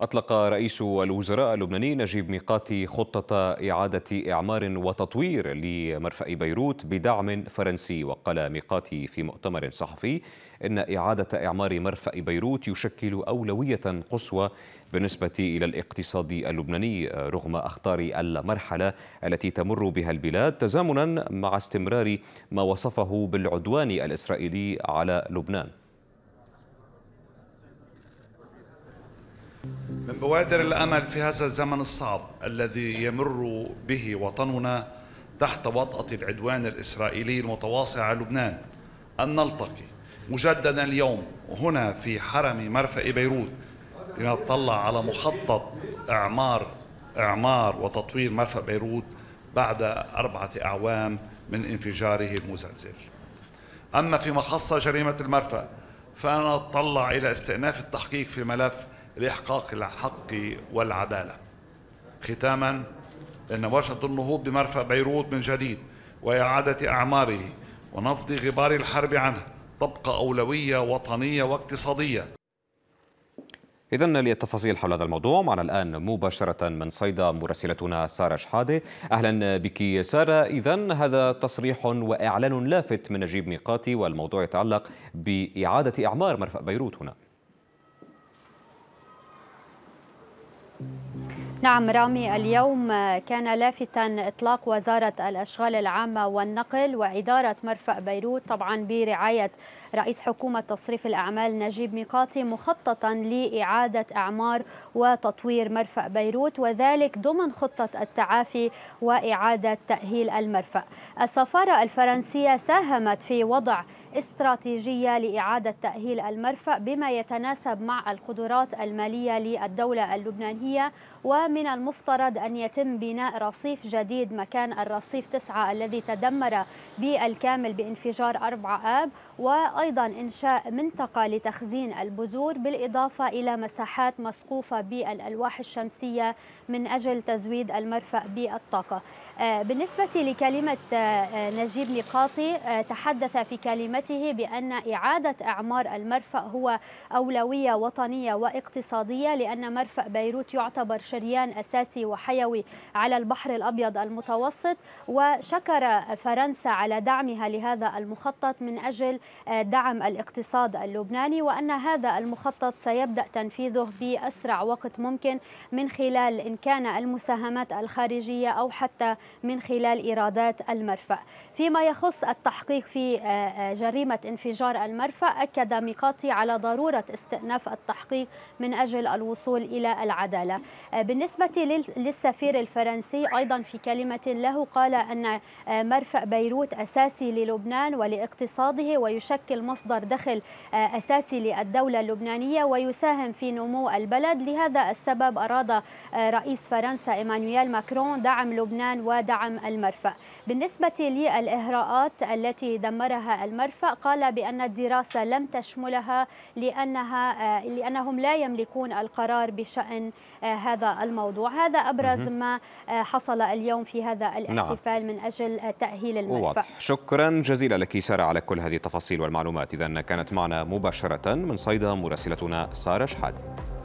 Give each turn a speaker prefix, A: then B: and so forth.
A: أطلق رئيس الوزراء اللبناني نجيب ميقاتي خطة إعادة إعمار وتطوير لمرفأ بيروت بدعم فرنسي وقال ميقاتي في مؤتمر صحفي إن إعادة إعمار مرفأ بيروت يشكل أولوية قصوى بالنسبة إلى الاقتصاد اللبناني رغم أخطار المرحلة التي تمر بها البلاد تزامنا مع استمرار ما وصفه بالعدوان الإسرائيلي على لبنان
B: من بوادر الامل في هذا الزمن الصعب الذي يمر به وطننا تحت وطأة العدوان الاسرائيلي المتواصع على لبنان ان نلتقي مجددا اليوم هنا في حرم مرفأ بيروت لنطلع على مخطط اعمار اعمار وتطوير مرفأ بيروت بعد اربعه اعوام من انفجاره المزلزل. اما فيما خص جريمه المرفأ فانا اطلع الى استئناف التحقيق في ملف لإحقاق الحق والعدالة ختاما إن ورشة النهوض بمرفأ بيروت من جديد وإعادة أعماره ونفض غبار الحرب عنه تبقى أولوية وطنية واقتصادية
A: إذا للتفاصيل حول هذا الموضوع معنا الآن مباشرة من صيدا مراسلتنا سارة شحادة أهلا بك سارة إذا هذا تصريح وإعلان لافت من نجيب ميقاتي والموضوع يتعلق بإعادة إعمار مرفأ بيروت هنا
C: نعم رامي اليوم كان لافتا اطلاق وزاره الاشغال العامه والنقل واداره مرفأ بيروت طبعا برعايه رئيس حكومه تصريف الاعمال نجيب ميقاتي مخططا لاعاده اعمار وتطوير مرفأ بيروت وذلك ضمن خطه التعافي واعاده تاهيل المرفأ. السفاره الفرنسيه ساهمت في وضع استراتيجية لإعادة تأهيل المرفأ بما يتناسب مع القدرات المالية للدولة اللبنانية ومن المفترض أن يتم بناء رصيف جديد مكان الرصيف 9 الذي تدمر بالكامل بانفجار 4 آب وأيضا إنشاء منطقة لتخزين البذور بالإضافة إلى مساحات مسقوفة بالألواح الشمسية من أجل تزويد المرفأ بالطاقة آه، بالنسبة لكلمة آه، آه، نجيب نقاطي تحدث في كلمته رؤيته بأن إعادة إعمار المرفأ هو أولوية وطنية واقتصادية لأن مرفأ بيروت يعتبر شريان أساسي وحيوي على البحر الأبيض المتوسط وشكر فرنسا على دعمها لهذا المخطط من أجل آه، دعم الاقتصاد اللبناني وأن هذا المخطط سيبدأ تنفيذه بأسرع وقت ممكن من خلال إن كان المساهمات الخارجية أو حتى من خلال إيرادات المرفأ فيما يخص التحقيق في آه، آه، جميع جريمة انفجار المرفأ أكد ميقاتي على ضرورة استئناف التحقيق من أجل الوصول إلى العدالة آه، بالنسبة للسفير الفرنسي أيضا في كلمة له قال أن آه، مرفأ بيروت أساسي للبنان ولاقتصاده ويشكل مصدر دخل آه، أساسي للدولة اللبنانية ويساهم في نمو البلد لهذا السبب أراد رئيس فرنسا إيمانويل ماكرون دعم لبنان ودعم المرفأ بالنسبة للإهراءات التي دمرها المرفأ الخلف قال بأن الدراسة لم تشملها لأنها آه، لأنهم لا يملكون القرار بشأن آه، هذا الموضوع هذا أبرز ما آه، حصل اليوم في هذا نعم. الاحتفال نعم. من أجل تأهيل المدفع واضح.
A: شكرا جزيلا لك سارة على كل هذه التفاصيل والمعلومات إذا كانت معنا مباشرة من صيدا مراسلتنا سارة شحاده